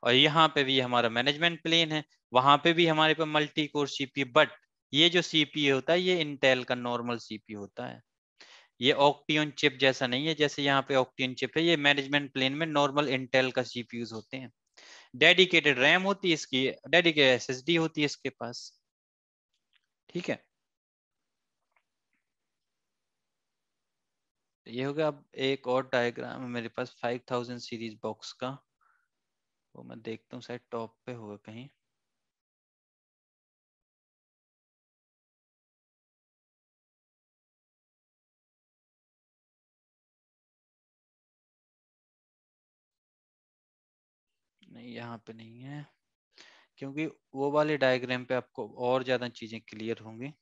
[SPEAKER 1] और यहाँ पे भी हमारा मैनेजमेंट प्लेन है वहां पे भी हमारे पे मल्टी कोर सीपीयू बट ये जो सीपीयू होता है ये इंटेल का नॉर्मल सीपीयू होता है ये ऑक्टियन चिप जैसा नहीं है जैसे यहाँ पे ऑक्टियन चिप है ये मैनेजमेंट प्लेन में नॉर्मल इंटेल का सीपीयूज होते हैं डेडिकेटेड रैम होती है इसकी डेडिकेटेड एसएसडी होती है इसके पास ठीक है ये हो गया अब एक और डायग्राम मेरे पास 5000 सीरीज बॉक्स का वो मैं देखता हूँ शायद टॉप पे होगा कहीं नहीं यहाँ पे नहीं है क्योंकि वो वाले डायग्राम पे आपको और ज्यादा चीजें क्लियर होंगी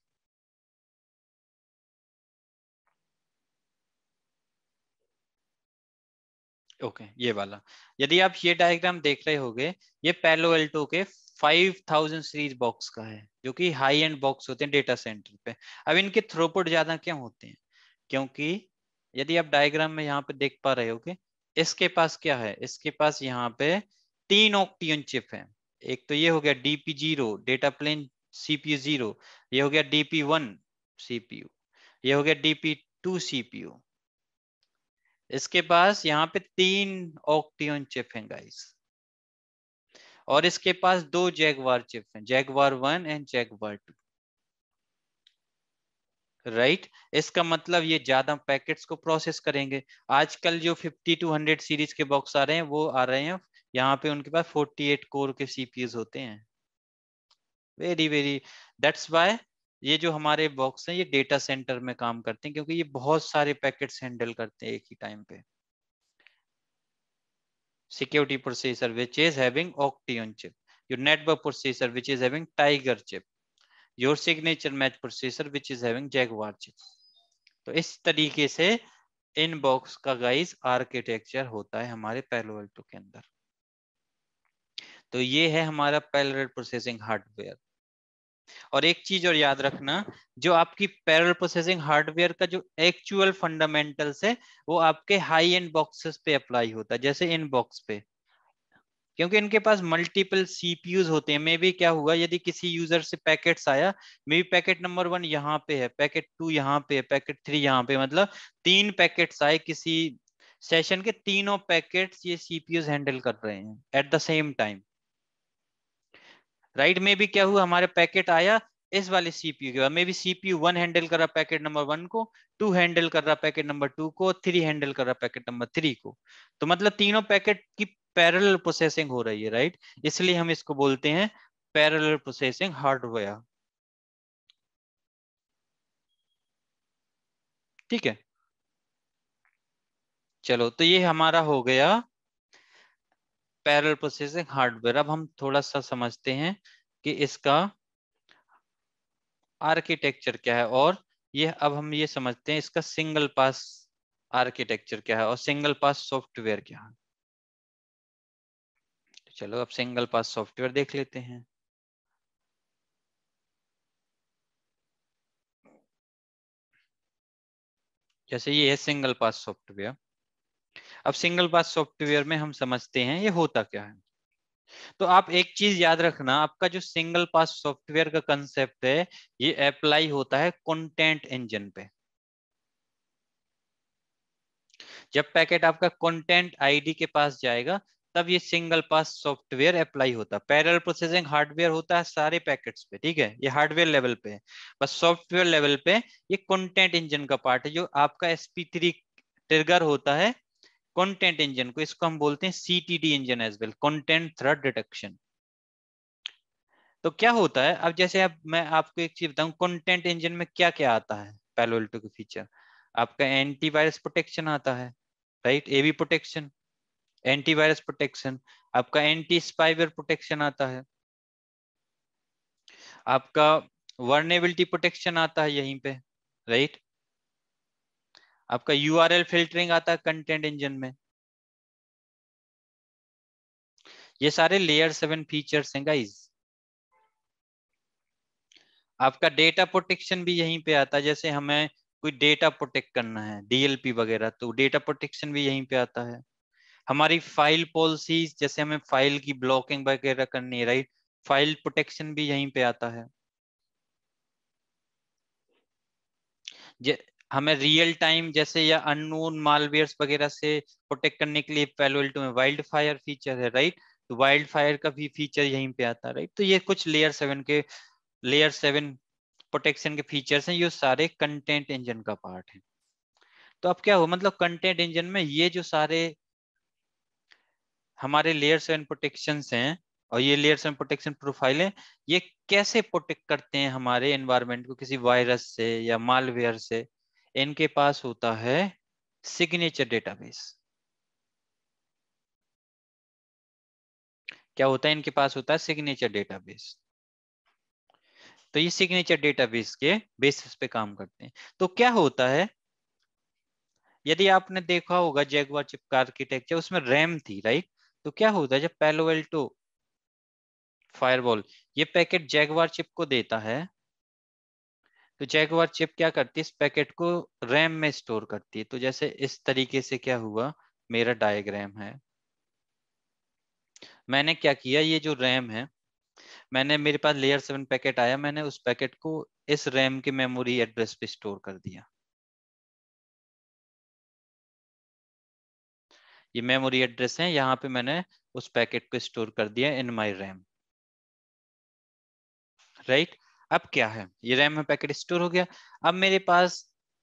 [SPEAKER 1] ओके okay, ये वाला यदि आप ये डायग्राम देख रहे होगे ये पेलो एल्टो के 5000 सीरीज बॉक्स का है जो कि हाई एंड बॉक्स होते हैं डेटा सेंटर पे अब इनके थ्रोपुट ज्यादा क्यों होते हैं क्योंकि यदि आप डायग्राम में यहाँ पे देख पा रहे होगे इसके पास क्या है इसके पास यहाँ पे तीन ऑक्टियन चिप है एक तो ये हो गया DP zero data plane CPU zero ये हो गया डीपी वन सीपीयू ये हो गया डीपी टू सीपीयू इसके पास यहाँ पे तीन ऑक्टियन चिप हैं गाइस और इसके पास दो जैगवार चिप हैं Jaguar one and Jaguar two right right? इसका मतलब ये ज्यादा पैकेट्स को प्रोसेस करेंगे आजकल जो 50 टू 100 सीरीज के बॉक्स आ रहे हैं वो आ रहे हैं यहाँ पे उनके पास 48 कोर के सीपीयूज होते हैं वेरी वेरी दैट्स वाई ये जो हमारे बॉक्स हैं ये डेटा सेंटर में काम करते हैं क्योंकि ये बहुत सारे पैकेट्स हैंडल करते हैं एक ही टाइम पे security processor which is having Octeon chip your network processor which is having Tiger chip your signature match processor which is having Jaguar chip तो इस तरीके से इन बॉक्स का गाइज आर्किटेक्चर होता है हमारे पैलोवल्टो के अंदर तो ये है हमारा पैरल प्रोसेसिंग हार्डवेयर और एक चीज और याद रखना जो आपकी पैरल प्रोसेसिंग हार्डवेयर का जो एक्चुअल फंडामेंटल्स है वो आपके हाई एंड बॉक्सेस पे अप्लाई होता है जैसे इन बॉक्स पे क्योंकि इनके पास मल्टीपल सीपीयूज होते हैं मे भी क्या हुआ यदि किसी यूजर से पैकेट्स आया मे भी पैकेट नंबर वन यहाँ पे है पैकेट टू यहाँ पे है पैकेट थ्री यहाँ पे मतलब तीन पैकेट्स आए किसी सेशन के तीनों पैकेट्स ये सीपीयूज हैंडल कर रहे हैं at the same time right में भी क्या हुआ हमारे पैकेट आया इस वाले सीपीयू के बाद में भी सीपीयू वन हैंडल कर रहा पैकेट नंबर वन को टू हैंडल कर रहा पैकेट नंबर टू को थ्री हैंडल कर रहा पैकेट नंबर थ्री को तो मतलब तीनों पैकेट की पैरल प्रोसेसिंग हो रही है राइट इसलिए हम इसको बोलते हैं पैरल प्रोसेसिंग हार्डवेयर ठीक है चलो तो ये हमारा हो गया पैरल प्रोसेसिंग हार्डवेयर अब हम थोड़ा सा समझते हैं कि इसका आर्किटेक्चर क्या है और ये अब हम ये समझते हैं इसका सिंगल पास आर्किटेक्चर क्या है और सिंगल पास सॉफ्टवेयर क्या है तो चलो अब सिंगल पास सॉफ्टवेयर देख लेते हैं जैसे ये है सिंगल पास सॉफ्टवेयर अब सिंगल पास सॉफ्टवेयर में हम समझते हैं ये होता क्या है तो आप एक चीज याद रखना आपका जो सिंगल पास सॉफ्टवेयर का कंसेप्ट है ये अप्लाई होता है कंटेंट इंजन पे जब पैकेट आपका कंटेंट आईडी के पास जाएगा तब ये सिंगल पास सॉफ्टवेयर अप्लाई होता है पैरल प्रोसेसिंग हार्डवेयर होता है सारे पैकेट्स पे ठीक है ये हार्डवेयर लेवल पे बस सॉफ्टवेयर लेवल पे ये कंटेंट इंजन का पार्ट है जो आपका एसपी थ्री ट्रिगर होता है कंटेंट इंजन को इसको हम बोलते हैं CTD engine as well content threat detection तो क्या होता है अब जैसे अब मैं आपको एक चीज बताऊं कंटेंट इंजन में क्या क्या आता है पैलोल्टो के फीचर आपका एंटीवायरस प्रोटेक्शन आता है right AV protection antivirus protection आपका एंटी स्पाइवर प्रोटेक्शन आता है आपका वर्नेबिलिटी प्रोटेक्शन आता है यहीं पे राइट right? आपका यू आर एल फिल्टरिंग आता है कंटेंट इंजन में ये सारे लेयर सेवन फीचर्स हैं गाइस आपका डेटा प्रोटेक्शन भी यहीं पे आता है जैसे हमें कोई डेटा प्रोटेक्ट करना है डीएलपी वगैरह तो डेटा प्रोटेक्शन भी यहीं पे आता है हमारी फाइल पॉलिसीज जैसे हमें फाइल की ब्लॉकिंग वगैरह करनी है राइट फाइल प्रोटेक्शन भी यहीं पे आता है हमें रियल टाइम जैसे या अननोन मालवेयर वगैरह से प्रोटेक्ट करने के लिए पैलोल्ट में वाइल्ड फायर फीचर है राइट तो वाइल्ड फायर का भी फीचर यहीं पे आता है राइट तो ये कुछ लेयर सेवन के लेयर सेवन प्रोटेक्शन के फीचर्स हैं ये सारे कंटेंट इंजन का पार्ट है तो अब क्या हो मतलब कंटेंट इंजन में ये जो सारे हमारे लेयर सेवन प्रोटेक्शन हैं और ये लेयर सेवन प्रोटेक्शन प्रोफाइल है ये कैसे प्रोटेक्ट करते हैं हमारे एनवायरमेंट को किसी वायरस से या मालवेयर से इनके पास होता है सिग्नेचर डेटाबेस क्या होता है इनके पास होता है सिग्नेचर डेटाबेस तो ये सिग्नेचर डेटाबेस के बेसिस पे काम करते हैं तो क्या होता है यदि आपने देखा होगा जैगवा चिप आर्किटेक्चर उसमें रैम थी राइट तो क्या होता है जब पेलोवेल्टो फायरवॉल ये पैकेट जैगवार चिप को देता है तो जैगवार चिप क्या करती है इस पैकेट को रैम में स्टोर करती है तो जैसे इस तरीके से क्या हुआ मेरा डायग्राम है मैंने क्या किया ये जो रैम है मैंने मेरे पास लेयर सेवन पैकेट आया मैंने उस पैकेट को इस रैम के मेमोरी एड्रेस पे स्टोर कर दिया ये मेमोरी एड्रेस है यहाँ पे मैंने उस पैकेट को स्टोर कर दिया इन माई रैम राइट अब क्या है ये रैम में पैकेट स्टोर हो गया अब मेरे पास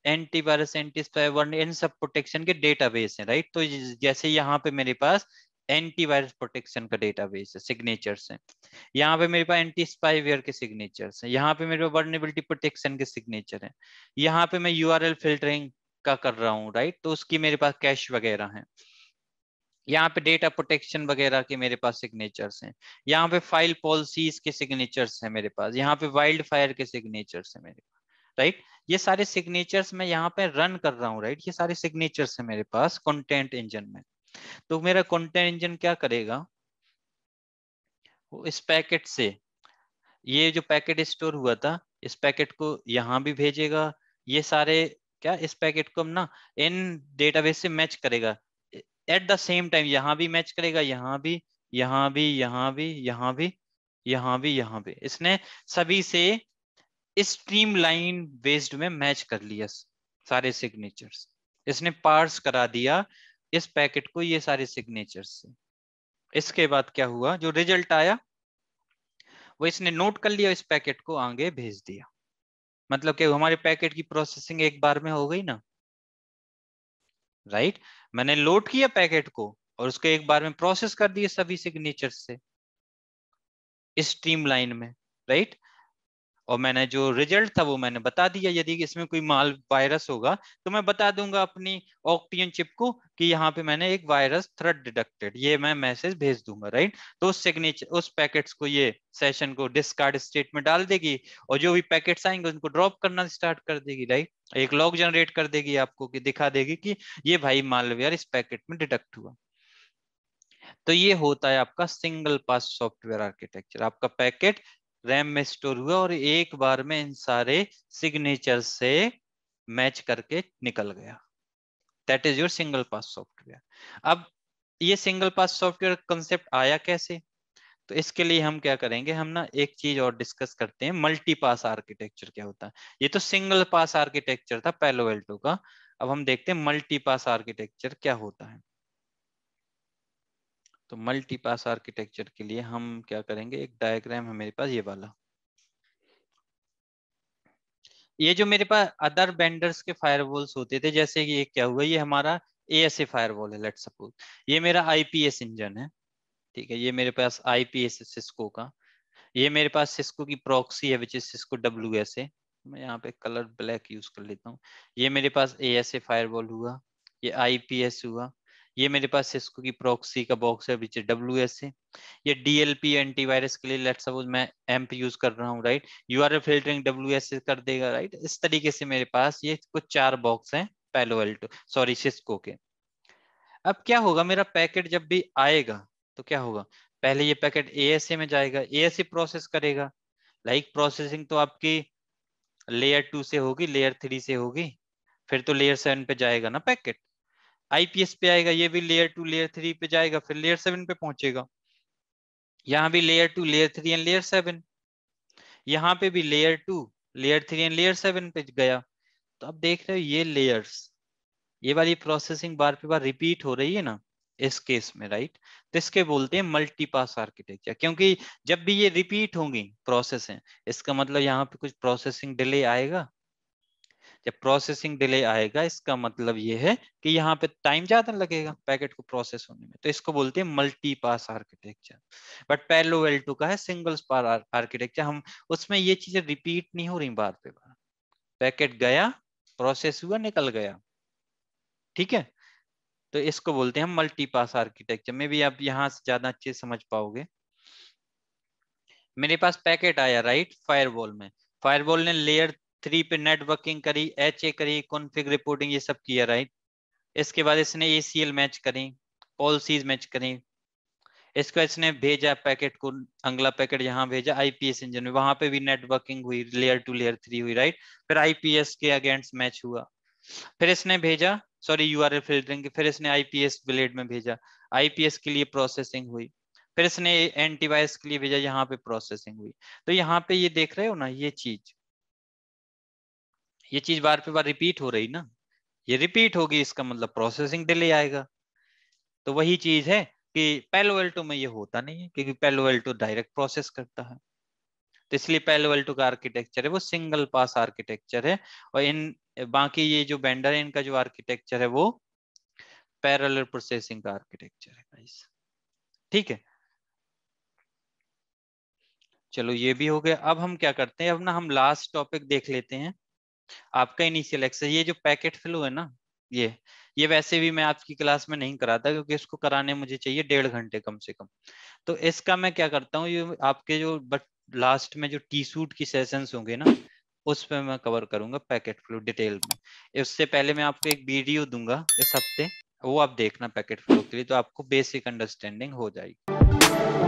[SPEAKER 1] एंटीवायरस एंटीस्पाइवर इन सब प्रोटेक्शन के डेटाबेस है राइट तो जैसे यहाँ पे मेरे पास एंटीवायरस प्रोटेक्शन का डेटाबेस है सिग्नेचर्स है यहाँ पे मेरे पास एंटी स्पाईवेयर के सिग्नेचर्स है यहाँ पे मेरे पास वर्नेबिलिटी प्रोटेक्शन के सिग्नेचर है यहाँ पे मैं यूआरएल फिल्टरिंग का कर रहा हूँ राइट तो उसकी मेरे पास कैश वगैरह है यहाँ पे डेटा प्रोटेक्शन वगैरह के मेरे पास सिग्नेचर्स हैं यहाँ पे फाइल पॉलिसीज के सिग्नेचर्स हैं मेरे पास यहाँ पे वाइल्ड फायर के सिग्नेचर्स हैं मेरे पास राइट ये सारे सिग्नेचर्स मैं यहाँ पे रन कर रहा हूँ राइट ये सारे सिग्नेचर्स हैं मेरे पास कंटेंट इंजन में तो मेरा कंटेंट इंजन क्या करेगा इस पैकेट से ये जो पैकेट स्टोर हुआ था इस पैकेट को यहाँ भी भेजेगा ये सारे क्या इस पैकेट को हम ना इन डेटाबेस से मैच करेगा एट द सेम टाइम यहाँ भी मैच करेगा यहाँ भी यहाँ भी यहाँ भी यहाँ भी यहाँ भी यहाँ भी इसने सभी से स्ट्रीम लाइन बेस्ड में मैच कर लिया सारे सिग्नेचर्स इसने पार्स करा दिया इस पैकेट को ये सारे सिग्नेचर्स से इसके बाद क्या हुआ जो रिजल्ट आया वो इसने नोट कर लिया इस पैकेट को आगे भेज दिया मतलब कि हमारे पैकेट की प्रोसेसिंग एक बार में हो गई ना राइट मैंने लोड किया पैकेट को और उसको एक बार में प्रोसेस कर दिए सभी सिग्नेचर से इस स्ट्रीम लाइन में राइट right? और मैंने जो रिजल्ट था वो मैंने बता दिया यदि इसमें कोई माल वायरस होगा तो मैं बता दूंगा अपनी ऑक्टियन चिप को कि यहाँ पे मैंने एक वायरस थ्रेड डिडक्टेड ये मैं मैसेज भेज दूंगा राइट तो उस सिग्नेचर उस पैकेट्स को ये सेशन को डिस्कार्ड स्टेट में डाल देगी और जो भी पैकेट्स आएंगे उनको ड्रॉप करना स्टार्ट कर देगी राइट एक लॉग जनरेट कर देगी आपको कि दिखा देगी कि ये भाई मालवेयर इस पैकेट में डिटेक्ट हुआ तो ये होता है आपका सिंगल पास सॉफ्टवेयर आर्किटेक्चर आपका पैकेट रैम में स्टोर हुआ और एक बार में इन सारे सिग्नेचर से मैच करके निकल गया that is your single pass software अब ये सिंगल पास सॉफ्टवेयर कंसेप्ट आया कैसे तो इसके लिए हम क्या करेंगे हम ना एक चीज और डिस्कस करते हैं मल्टी पास आर्किटेक्चर क्या होता है ये तो सिंगल पास आर्किटेक्चर था पेलो एल्टो का अब हम देखते हैं मल्टी पास आर्किटेक्चर क्या होता है तो मल्टी पास आर्किटेक्चर के लिए हम क्या करेंगे एक डायग्राम है मेरे पास ये वाला ये जो मेरे पास अदर बेंडर्स के फायरवॉल्स होते थे जैसे कि ये क्या हुआ ये हमारा ए एस ए फायरवॉल है लेट सपोज ये मेरा आईपीएस इंजन है ठीक है ये मेरे पास आईपीएस सिस्को का ये मेरे पास सिस्को की प्रॉक्सी है which is Cisco W S A मैं यहाँ पे कलर ब्लैक यूज कर लेता हूँ ये मेरे पास ए एस ए फायर हुआ ये आई हुआ ये मेरे पास सिस्को की प्रोक्सी का बॉक्स है विच डब्ल्यू एस है ये डीएलपी एंटीवायरस के लिए लेट सपोज मैं एम्प यूज कर रहा हूँ right U R filtering W S कर देगा राइट इस तरीके से मेरे पास ये कुछ चार बॉक्स हैं पेलो एल्टो सॉरी सिस्को के अब क्या होगा मेरा पैकेट जब भी आएगा तो क्या होगा पहले ये पैकेट ए में जाएगा ए प्रोसेस करेगा लाइक like प्रोसेसिंग तो आपकी लेयर टू से होगी लेयर थ्री से होगी फिर तो लेयर सेवन पे जाएगा ना पैकेट आईपीएस पे आएगा ये भी लेयर टू लेयर थ्री पे जाएगा फिर लेयर सेवन पे पहुंचेगा यहाँ भी layer two layer three and layer seven यहाँ पे भी layer two layer three and layer seven पे गया तो अब देख रहे हो ये लेयर्स ये वाली प्रोसेसिंग बार पे बार रिपीट हो रही है ना इस केस में राइट तो इसके बोलते हैं मल्टीपास आर्किटेक्चर क्योंकि जब भी ये रिपीट होंगी प्रोसेस इसका मतलब यहाँ पे कुछ प्रोसेसिंग डिले आएगा जब प्रोसेसिंग डिले आएगा इसका मतलब ये है कि यहाँ पे टाइम ज्यादा लगेगा पैकेट को प्रोसेस होने में तो इसको बोलते हैं multi pass architecture but Palo Alto का है सिंगल पार आर्किटेक्चर हम उसमें ये चीजें रिपीट नहीं हो रही बार पे बार पैकेट गया प्रोसेस हुआ निकल गया ठीक है तो इसको बोलते हैं मल्टी पास आर्किटेक्चर में भी आप यहाँ से ज्यादा अच्छे समझ पाओगे मेरे पास पैकेट आया राइट फायरवॉल में फायरवॉल ने लेयर थ्री पे नेटवर्किंग करी एच ए करी कॉन्फ़िग रिपोर्टिंग ये सब किया राइट इसके बाद इसने ए सी एल मैच करी पॉलिसीज मैच करी इसको इसने भेजा पैकेट को अगला पैकेट यहाँ भेजा आईपीएस इंजन में वहां पे भी नेटवर्किंग हुई लेयर टू लेयर थ्री हुई राइट फिर आईपीएस के अगेंस्ट मैच हुआ फिर इसने भेजा सॉरी यूआरएल फिल्टरिंग फिर इसने आईपीएस ब्लेड में भेजा आईपीएस के लिए प्रोसेसिंग हुई फिर इसने एंटीवायरस के लिए भेजा यहाँ पे प्रोसेसिंग हुई तो यहाँ पे ये देख रहे हो ना ये चीज ये चीज बार पे बार रिपीट हो रही ना ये रिपीट होगी इसका मतलब प्रोसेसिंग डिले आएगा तो वही चीज है कि पेलोवेल्टो में ये होता नहीं है क्योंकि पेलोवेल्टो डायरेक्ट प्रोसेस करता है तो इसलिए पेलोवेल्टो का आर्किटेक्चर है वो सिंगल पास आर्किटेक्चर है और इन बाकी ये जो बेंडर है इनका जो आर्किटेक्चर है वो पैरल प्रोसेसिंग का आर्किटेक्चर है ठीक है चलो ये भी हो गया अब हम क्या करते हैं अब ना हम लास्ट टॉपिक देख लेते हैं आपका इनिशियल एक्सेस ये जो पैकेट फ्लो है ना ये ये वैसे भी मैं आपकी क्लास में नहीं कराता क्योंकि इसको कराने मुझे चाहिए डेढ़ घंटे कम से कम तो इसका मैं क्या करता हूँ ये आपके जो बट लास्ट में जो टी सूट की सेशंस होंगे ना उस पर मैं कवर करूंगा पैकेट फ्लो डिटेल में उससे पहले मैं आपको एक वीडियो दूंगा इस हफ्ते वो आप देखना पैकेट फ्लो के लिए तो आपको बेसिक अंडरस्टैंडिंग हो जाएगी